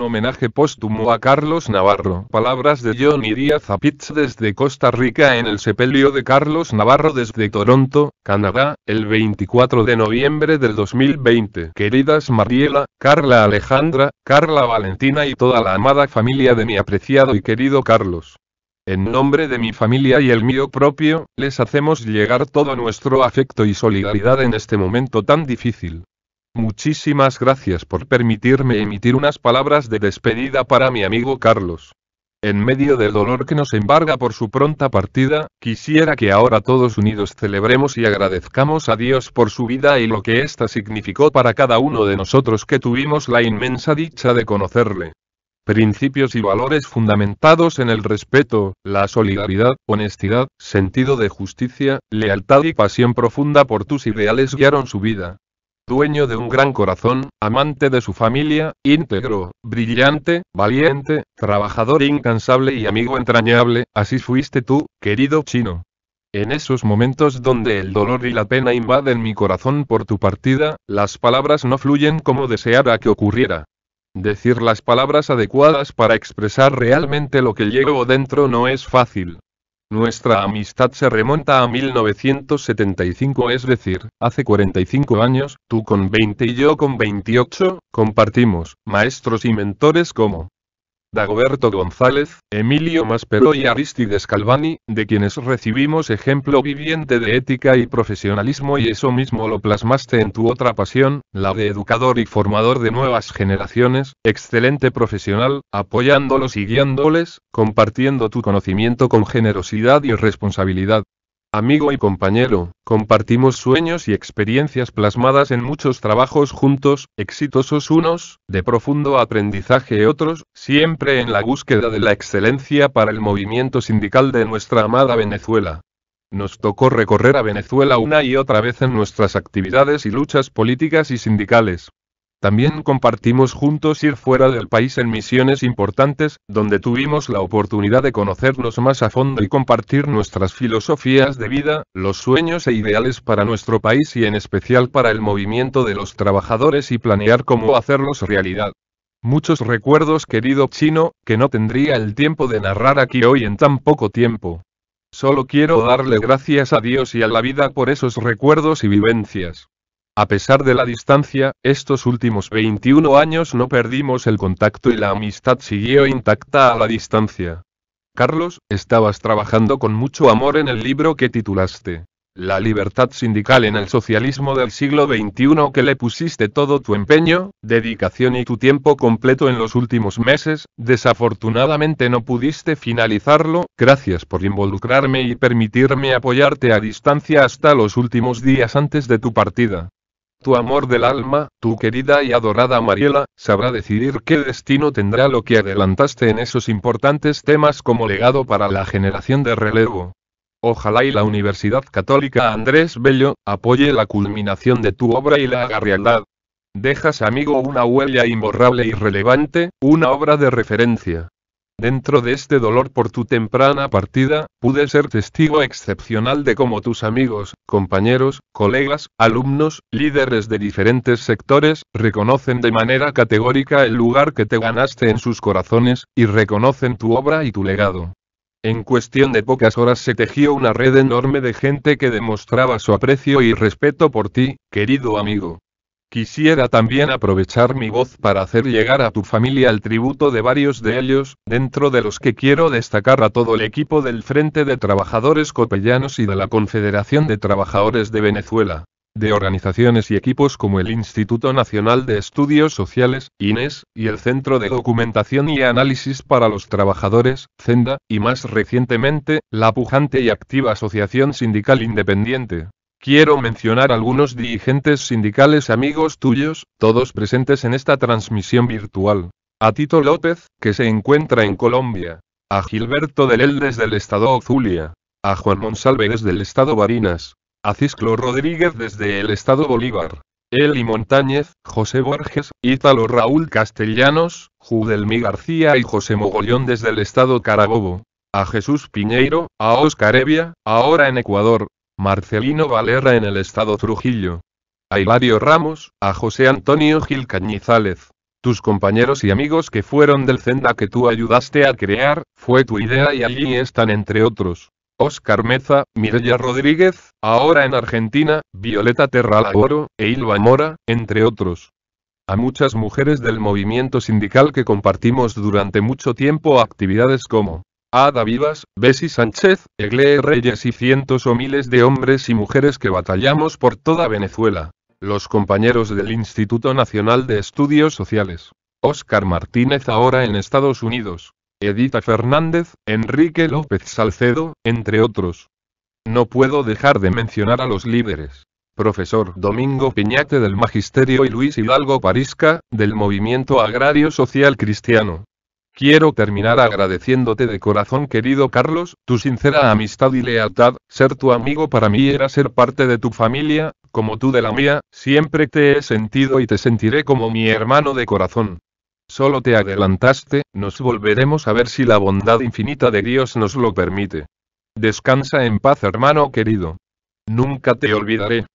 Homenaje póstumo a Carlos Navarro. Palabras de Johnny Díaz Apitz desde Costa Rica en el sepelio de Carlos Navarro desde Toronto, Canadá, el 24 de noviembre del 2020. Queridas Mariela, Carla Alejandra, Carla Valentina y toda la amada familia de mi apreciado y querido Carlos. En nombre de mi familia y el mío propio, les hacemos llegar todo nuestro afecto y solidaridad en este momento tan difícil. Muchísimas gracias por permitirme emitir unas palabras de despedida para mi amigo Carlos. En medio del dolor que nos embarga por su pronta partida, quisiera que ahora todos unidos celebremos y agradezcamos a Dios por su vida y lo que ésta significó para cada uno de nosotros que tuvimos la inmensa dicha de conocerle. Principios y valores fundamentados en el respeto, la solidaridad, honestidad, sentido de justicia, lealtad y pasión profunda por tus ideales guiaron su vida, dueño de un gran corazón, amante de su familia, íntegro, brillante, valiente, trabajador incansable y amigo entrañable, así fuiste tú, querido chino. En esos momentos donde el dolor y la pena invaden mi corazón por tu partida, las palabras no fluyen como deseara que ocurriera. Decir las palabras adecuadas para expresar realmente lo que llevo dentro no es fácil. Nuestra amistad se remonta a 1975, es decir, hace 45 años, tú con 20 y yo con 28, compartimos maestros y mentores como Dagoberto González, Emilio Maspero y Aristides Calvani, de quienes recibimos ejemplo viviente de ética y profesionalismo y eso mismo lo plasmaste en tu otra pasión, la de educador y formador de nuevas generaciones, excelente profesional, apoyándolos y guiándoles, compartiendo tu conocimiento con generosidad y responsabilidad. Amigo y compañero, compartimos sueños y experiencias plasmadas en muchos trabajos juntos, exitosos unos, de profundo aprendizaje otros, siempre en la búsqueda de la excelencia para el movimiento sindical de nuestra amada Venezuela. Nos tocó recorrer a Venezuela una y otra vez en nuestras actividades y luchas políticas y sindicales. También compartimos juntos ir fuera del país en misiones importantes, donde tuvimos la oportunidad de conocernos más a fondo y compartir nuestras filosofías de vida, los sueños e ideales para nuestro país y en especial para el movimiento de los trabajadores y planear cómo hacerlos realidad. Muchos recuerdos, querido chino, que no tendría el tiempo de narrar aquí hoy en tan poco tiempo. Solo quiero darle gracias a Dios y a la vida por esos recuerdos y vivencias. A pesar de la distancia, estos últimos 21 años no perdimos el contacto y la amistad siguió intacta a la distancia. Carlos, estabas trabajando con mucho amor en el libro que titulaste La libertad sindical en el socialismo del siglo XXI que le pusiste todo tu empeño, dedicación y tu tiempo completo en los últimos meses, desafortunadamente no pudiste finalizarlo, gracias por involucrarme y permitirme apoyarte a distancia hasta los últimos días antes de tu partida. Tu amor del alma, tu querida y adorada Mariela, sabrá decidir qué destino tendrá lo que adelantaste en esos importantes temas como legado para la generación de relevo. Ojalá y la Universidad Católica Andrés Bello apoye la culminación de tu obra y la haga realidad. Dejas amigo una huella imborrable y relevante, una obra de referencia. Dentro de este dolor por tu temprana partida, pude ser testigo excepcional de cómo tus amigos, compañeros, colegas, alumnos, líderes de diferentes sectores, reconocen de manera categórica el lugar que te ganaste en sus corazones, y reconocen tu obra y tu legado. En cuestión de pocas horas se tejió una red enorme de gente que demostraba su aprecio y respeto por ti, querido amigo. Quisiera también aprovechar mi voz para hacer llegar a tu familia el tributo de varios de ellos, dentro de los que quiero destacar a todo el equipo del Frente de Trabajadores Copellanos y de la Confederación de Trabajadores de Venezuela, de organizaciones y equipos como el Instituto Nacional de Estudios Sociales, INES, y el Centro de Documentación y Análisis para los Trabajadores, CENDA, y más recientemente, la pujante y activa Asociación Sindical Independiente, Quiero mencionar algunos dirigentes sindicales amigos tuyos, todos presentes en esta transmisión virtual. A Tito López, que se encuentra en Colombia. A Gilberto Delel desde el estado Zulia. A Juan Monsalve desde el estado Barinas. A Cisclo Rodríguez desde el estado Bolívar. Eli Montañez, José Borges, Ítalo Raúl Castellanos, Judelmi García y José Mogollón desde el estado Carabobo. A Jesús Piñeiro, a Oscar Evia, ahora en Ecuador, Marcelino Valera en el estado Trujillo. A Hilario Ramos, a José Antonio Gil Cañizález. Tus compañeros y amigos que fueron del Zenda que tú ayudaste a crear, fue tu idea y allí están entre otros. Oscar Meza, Mireya Rodríguez, ahora en Argentina, Violeta Terralagoro, e Ilva Mora, entre otros. A muchas mujeres del movimiento sindical que compartimos durante mucho tiempo actividades como Ada Vivas, Bessie Sánchez, Egle Reyes y cientos o miles de hombres y mujeres que batallamos por toda Venezuela. Los compañeros del Instituto Nacional de Estudios Sociales. Oscar Martínez ahora en Estados Unidos. Edita Fernández, Enrique López Salcedo, entre otros. No puedo dejar de mencionar a los líderes. Profesor Domingo Piñate del Magisterio y Luis Hidalgo Parisca, del Movimiento Agrario Social Cristiano. Quiero terminar agradeciéndote de corazón querido Carlos, tu sincera amistad y lealtad, ser tu amigo para mí era ser parte de tu familia, como tú de la mía, siempre te he sentido y te sentiré como mi hermano de corazón. Solo te adelantaste, nos volveremos a ver si la bondad infinita de Dios nos lo permite. Descansa en paz hermano querido. Nunca te olvidaré.